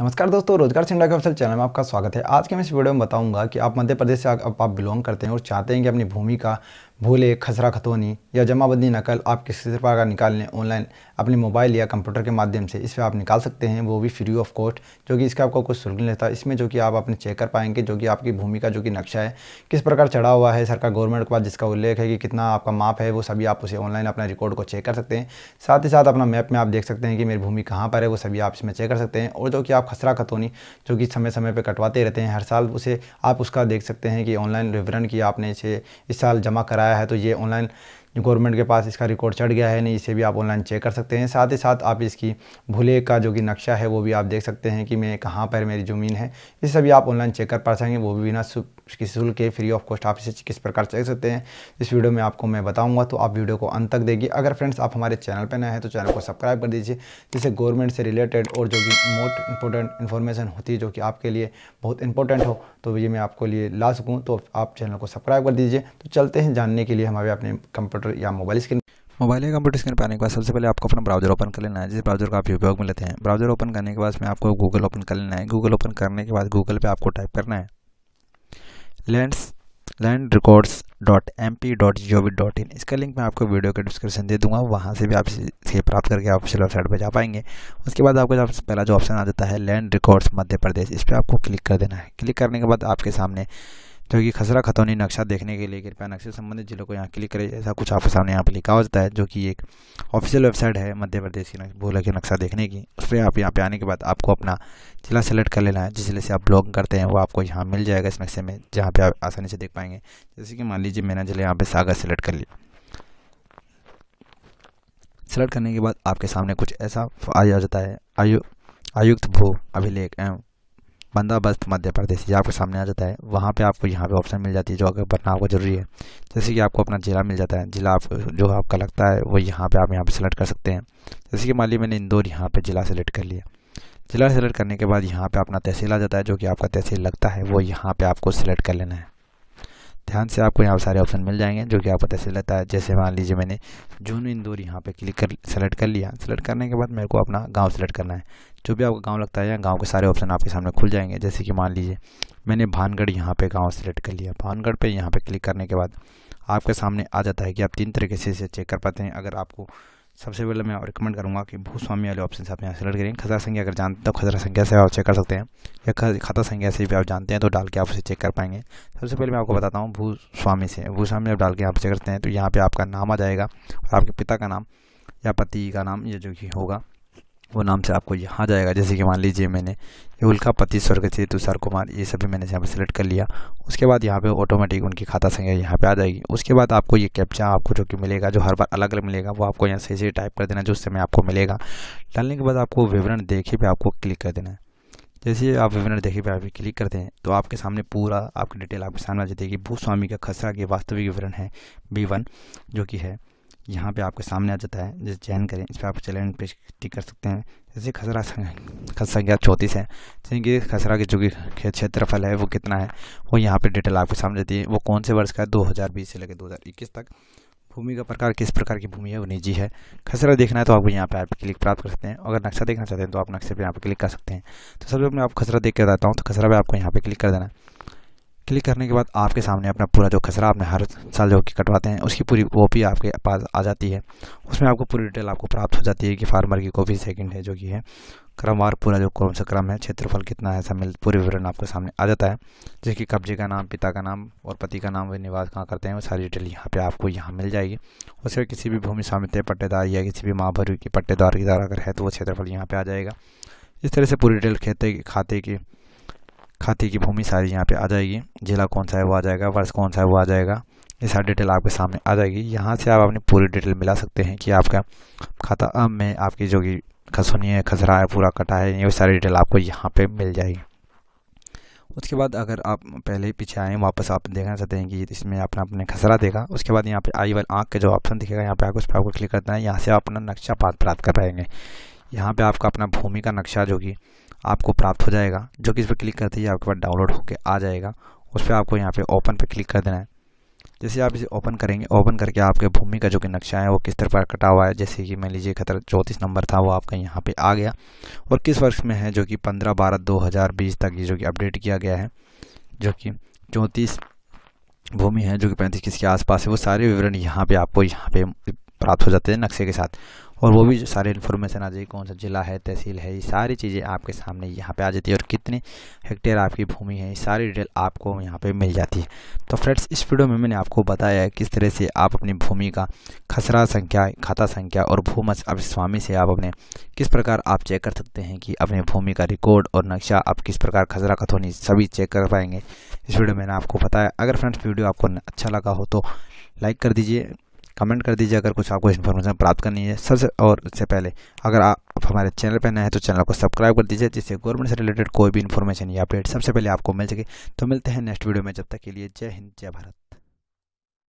नमस्कार दोस्तों रोजगार सिंडा के अफसल चैनल में आपका स्वागत है आज के मैं इस वीडियो में बताऊंगा कि आप मध्य प्रदेश से आप बिलोंग करते हैं और चाहते हैं कि अपनी भूमि का भूले खसरा खतौनी या जमाबंदी नकल आप किसी से का निकाल लें ऑनलाइन अपने मोबाइल या कंप्यूटर के माध्यम से इस पर आप निकाल सकते हैं वो भी फ्री ऑफ कॉस्ट जो कि इसका आपको कुछ शुल्क नहीं लेता इसमें जो कि आप अपने चेक कर पाएंगे जो कि आपकी भूमि का जो कि नक्शा है किस प्रकार चढ़ा हुआ है सरकार गवर्नमेंट के पास जिसका उल्लेख है कि कितना आपका माप है वो सभी आप उसे ऑनलाइन अपना रिकॉर्ड को चेक कर सकते हैं साथ ही साथ अपना मैप में आप देख सकते हैं कि मेरी भूमि कहाँ पर है वो सभी आप इसमें चेक कर सकते हैं और जो कि आप खसरा खतौनी जो कि समय समय पर कटवाते रहते हैं हर साल उसे आप उसका देख सकते हैं कि ऑनलाइन विवरण की आपने इसे इस साल जमा करा कराया है तो ये ऑनलाइन गवर्नमेंट के पास इसका रिकॉर्ड चढ़ गया है नहीं इसे भी आप ऑनलाइन चेक कर सकते हैं साथ ही साथ आप इसकी भूले का जो कि नक्शा है वो भी आप देख सकते हैं कि मैं कहाँ पर मेरी ज़मीन है इसे सभी आप ऑनलाइन चेक कर पा सकेंगे वो भी बिना शुल्क के फ्री ऑफ कॉस्ट आप इसे किस प्रकार चेक सकते हैं इस वीडियो में आपको मैं बताऊँगा तो आप वीडियो को अंत तक देगी अगर फ्रेंड्स आप हमारे चैनल पर नए हैं तो चैनल को सब्सक्राइब कर दीजिए जिससे गवर्नमेंट से रिलेटेड और जो कि मोस्ट इंपॉर्टेंट इन्फॉर्मेशन होती है जो कि आपके लिए बहुत इंपॉर्टेंट हो तो ये मैं आपको लिए ला सकूँ तो आप चैनल को सब्सक्राइब कर दीजिए तो चलते हैं जानने के लिए हमारे अपने कंप्यूटर कंप्यूटर या मोबाइल स्क्रीन मोबाइल या कंप्यूटर स्क्रीन पर आने के बाद सबसे पहले आपको अपना ब्राउजर ओपन कर लेना है जिस ब्राउजर का आप उपयोग में लेते हैं ब्राउजर ओपन करने के बाद में आपको गूगल ओपन कर लेना है गूगल ओपन करने के बाद गूगल पर आपको टाइप करना है lands land records dot M P dot G O V dot in इसका लिंक मैं आपको वीडियो के डिस्क्रिप्शन दे दूंगा वहाँ से भी आप इसे प्राप्त करके आप ऑफिशियल वेबसाइट पर जा पाएंगे उसके बाद आपको जब पहला जो ऑप्शन आ जाता है लैंड रिकॉर्ड्स मध्य प्रदेश इस पर आपको क्लिक कर देना है क्लिक करने के बाद आपके सामने जो कि खसरा खतौनी नक्शा देखने के लिए कृपया नक्शे संबंधित जिलों को यहाँ क्लिक करें ऐसा कुछ आपके सामने यहाँ पर लिखा हो जाता है जो कि एक ऑफिशियल वेबसाइट है मध्य प्रदेश की भूल के नक्शा देखने की उस पर आप यहाँ पर आने के बाद आपको अपना जिला सेलेक्ट कर लेना है जिस जिले से आप ब्लॉग करते हैं वो आपको यहाँ मिल जाएगा इस नक्शे में जहाँ पर आप आसानी से देख पाएंगे जैसे कि मान लीजिए मैंने जिले यहाँ पर सागर सेलेक्ट कर लिया सेलेक्ट करने के बाद आपके सामने कुछ ऐसा आ जाता है आयु आयुक्त भू अभिलेख एवं बंदोबस्त मध्य प्रदेश ये आपके सामने आ जाता है वहाँ पे आपको यहाँ पे ऑप्शन मिल जाती है जो अगर बनना आपको ज़रूरी है जैसे कि आपको अपना ज़िला मिल जाता है ज़िला आप जो आपका लगता है वो यहाँ पे आप यहाँ पे सेलेक्ट कर सकते हैं जैसे कि मान ली मैंने इंदौर यहाँ पे ज़िला सेलेक्ट कर लिया ज़िला सेलेक्ट करने के बाद यहाँ पर अपना तहसील आ जाता है जो कि आपका तहसील लगता है वो यहाँ पर आपको सेलेक्ट कर लेना है ध्यान से आपको यहाँ पर सारे ऑप्शन मिल जाएंगे जो कि आपको पता चल जाता है जैसे मान लीजिए मैंने जून इंदौर यहाँ पे क्लिक कर सेलेक्ट कर लिया सेलेक्ट करने के बाद मेरे को अपना गांव सेलेक्ट करना है जो भी आपका गांव लगता है गांव के सारे ऑप्शन आपके सामने खुल जाएंगे जैसे कि मान लीजिए मैंने भानगढ़ यहाँ पे गाँव सेलेक्ट कर लिया भानगढ़ पर यहाँ पर क्लिक करने के बाद आपके सामने आ जाता है कि आप तीन तरीके से इसे चेक कर पाते हैं अगर आपको सबसे पहले मैं रिकमेंड करूँगा कि भूस्वामी वाले ऑप्शन तो से आप यहाँ सेलेक्ट करें खजरा संख्या अगर जानते तो खजरा संख्या से आप चेक कर सकते हैं या खाता संख्या से भी आप जानते हैं तो डाल के आप उसे चेक कर पाएंगे सबसे पहले मैं आपको बताता हूँ भूस्वामी से भूस्वामी आप डाल के आप चेक करते हैं तो यहाँ पर आपका नाम आ जाएगा और आपके पिता का नाम या पति का नाम ये जो कि होगा वो नाम से आपको यहाँ जाएगा जैसे कि मान लीजिए मैंने उल्का पति से तुषार कुमार ये सभी मैंने यहाँ पर सिलेक्ट कर लिया उसके बाद यहाँ पे ऑटोमेटिक उनकी खाता संख्या यहाँ पे आ जाएगी उसके बाद आपको ये कैप्चा आपको जो कि मिलेगा जो हर बार अलग अलग मिलेगा वो आपको यहाँ सही से टाइप कर देना जो उस समय आपको मिलेगा डालने के बाद आपको विवरण देखे पे आपको क्लिक कर देना है जैसे आप विवरण देखे पे आप क्लिक करते हैं तो आपके सामने पूरा आपकी डिटेल आपके सामने आ जाती है कि भूस्वामी का खसरा के वास्तविक विवरण है बी वन जो कि है यहाँ पे आपके सामने आ जाता है जिस चयन करें इस पर आप चलन पे टिक कर सकते हैं जैसे खसरा खसरा संख्या चौंतीस है जैसे कि खसरा की जो कि क्षेत्रफल है वो कितना है वो यहाँ पे डिटेल आपके सामने आती है वो कौन से वर्ष का है बीस से लेकर इक्कीस तक भूमि का प्रकार किस प्रकार की भूमि है वो निजी है खसरा देखना है तो आपको यहाँ पे आप क्लिक प्राप्त कर सकते हैं अगर नक्शा देखना चाहते हैं तो आप नक्शे पर यहाँ पर क्लिक कर सकते हैं तो सबसे मैं आप खसरा देख कर बताता हूँ तो खसरा पर आपको यहाँ पर क्लिक कर देना है क्लिक करने के बाद आपके सामने अपना पूरा जो खसरा आपने हर साल जो कि कटवाते हैं उसकी पूरी कॉपी आपके पास आ जाती है उसमें आपको पूरी डिटेल आपको प्राप्त हो जाती है कि फार्मर की कॉपी सेकंड है जो कि है क्रमवार पूरा जो कौन सा क्रम है क्षेत्रफल कितना है सब मिल पूरे विवरण आपके सामने आ जाता है जैसे कि कब्जे का नाम पिता का नाम और पति का नाम वे निवास कहाँ करते हैं वो सारी डिटेल यहाँ पर आपको यहाँ मिल जाएगी उसके किसी भी भूमि स्वामित्व पट्टेदार या किसी भी महाभर के पट्टेदार की द्वारा अगर है तो वो क्षेत्रफल यहाँ पर आ जाएगा इस तरह से पूरी डिटेल खेते खाते की खाते की भूमि सारी यहाँ पे आ जाएगी जिला कौन सा है वो आ जाएगा वर्ष कौन सा है वो आ जाएगा ये सारी डिटेल आपके सामने आ जाएगी यहाँ से आप अपनी पूरी डिटेल मिला सकते हैं कि आपका खाता अब में आपकी जो कि खसुनी है खसरा है पूरा कटा है ये सारी डिटेल आपको यहाँ पे मिल जाएगी उसके बाद अगर आप पहले ही पीछे आएँ वापस आप देखना चाहते हैं कि इसमें आपने अपने खसरा देखा उसके बाद यहाँ पे आई वाल आँख के जो ऑप्शन दिखेगा यहाँ पे आपको उस पर आपको क्लिक करना है यहाँ से आप अपना नक्शा पात प्राप्त कर पाएंगे यहाँ पे आपका अपना भूमि का नक्शा जो कि आपको प्राप्त हो जाएगा जो कि इस पर क्लिक करते ही आपके पास डाउनलोड होकर आ जाएगा उस पर आपको यहाँ पे ओपन पर क्लिक कर देना है जैसे आप इसे ओपन करेंगे ओपन करके आपके भूमि का जो कि नक्शा है वो किस तरह पर कटा हुआ है जैसे कि मान लीजिए खतर चौंतीस नंबर था वो आपका यहाँ पे आ गया और किस वर्ष में है जो कि पंद्रह बारह दो हज़ार बीस तक ये जो कि अपडेट किया गया है जो कि चौंतीस भूमि है जो कि पैंतीस किसके आसपास है वो सारे विवरण यहाँ पे आपको यहाँ पे प्राप्त हो जाते हैं नक्शे के साथ और वो भी सारे इन्फॉर्मेशन आ जाएगी कौन सा जिला है तहसील है ये सारी चीज़ें आपके सामने यहाँ पे आ जाती है और कितने हेक्टेयर आपकी भूमि है ये सारी डिटेल आपको यहाँ पे मिल जाती है तो फ्रेंड्स इस वीडियो में मैंने आपको बताया है किस तरह से आप अपनी भूमि का खसरा संख्या खाता संख्या और भूमस स्वामी से आप अपने किस प्रकार आप चेक कर सकते हैं कि अपने भूमि का रिकॉर्ड और नक्शा आप किस प्रकार खसरा खतौनी सभी चेक कर पाएंगे इस वीडियो में मैंने आपको बताया अगर फ्रेंड्स वीडियो आपको अच्छा लगा हो तो लाइक कर दीजिए कमेंट कर दीजिए अगर कुछ आपको इन्फॉर्मेशन प्राप्त करनी है सबसे और इससे पहले अगर आप हमारे चैनल पर नए हैं तो चैनल को सब्सक्राइब कर दीजिए जिससे गवर्नमेंट से रिलेटेड कोई भी इन्फॉर्मेशन या अपडेट सबसे पहले आपको मिल सके तो मिलते हैं नेक्स्ट वीडियो में जब तक के लिए जय हिंद जय भारत